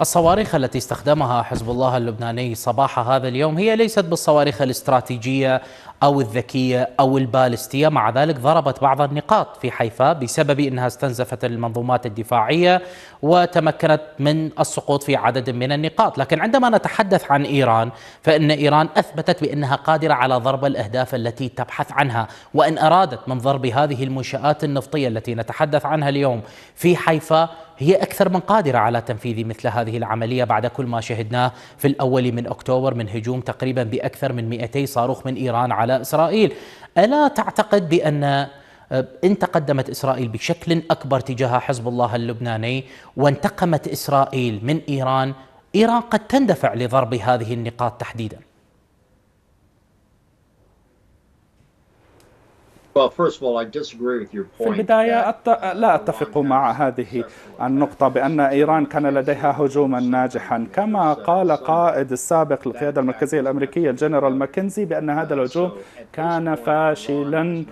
الصواريخ التي استخدمها حزب الله اللبناني صباح هذا اليوم هي ليست بالصواريخ الاستراتيجية أو الذكية أو البالستية مع ذلك ضربت بعض النقاط في حيفا بسبب أنها استنزفت المنظومات الدفاعية وتمكنت من السقوط في عدد من النقاط لكن عندما نتحدث عن إيران فإن إيران أثبتت بأنها قادرة على ضرب الأهداف التي تبحث عنها وإن أرادت من ضرب هذه المنشآت النفطية التي نتحدث عنها اليوم في حيفا هي أكثر من قادرة على تنفيذ مثل هذه العملية بعد كل ما شهدناه في الأول من أكتوبر من هجوم تقريبا بأكثر من 200 صاروخ من إيران على إسرائيل ألا تعتقد بأن آه، إن تقدمت إسرائيل بشكل أكبر تجاه حزب الله اللبناني وانتقمت إسرائيل من إيران إيران قد تندفع لضرب هذه النقاط تحديداً في البداية أت... لا أتفق مع هذه النقطة بأن إيران كان لديها هجوما ناجحا كما قال قائد السابق للقيادة المركزية الأمريكية الجنرال ماكنزي بأن هذا uh, الهجوم كان فاشلا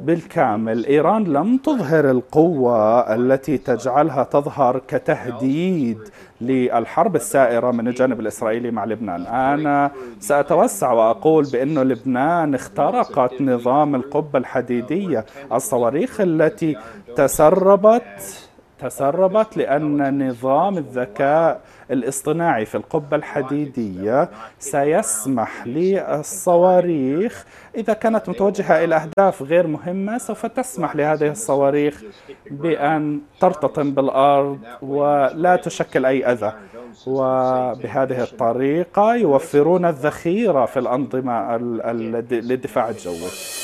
بالكامل إيران لم تظهر القوة التي تجعلها تظهر كتهديد للحرب السائرة من الجانب الإسرائيلي مع لبنان أنا سأتوسع وأقول بأن لبنان اخترقت نظام القبة الحديدية الصواريخ التي تسربت تسربت لأن نظام الذكاء الاصطناعي في القبة الحديدية سيسمح للصواريخ إذا كانت متوجهة إلى أهداف غير مهمة سوف تسمح لهذه الصواريخ بأن ترتطم بالأرض ولا تشكل أي أذى وبهذه الطريقة يوفرون الذخيرة في الأنظمة للدفاع الجوي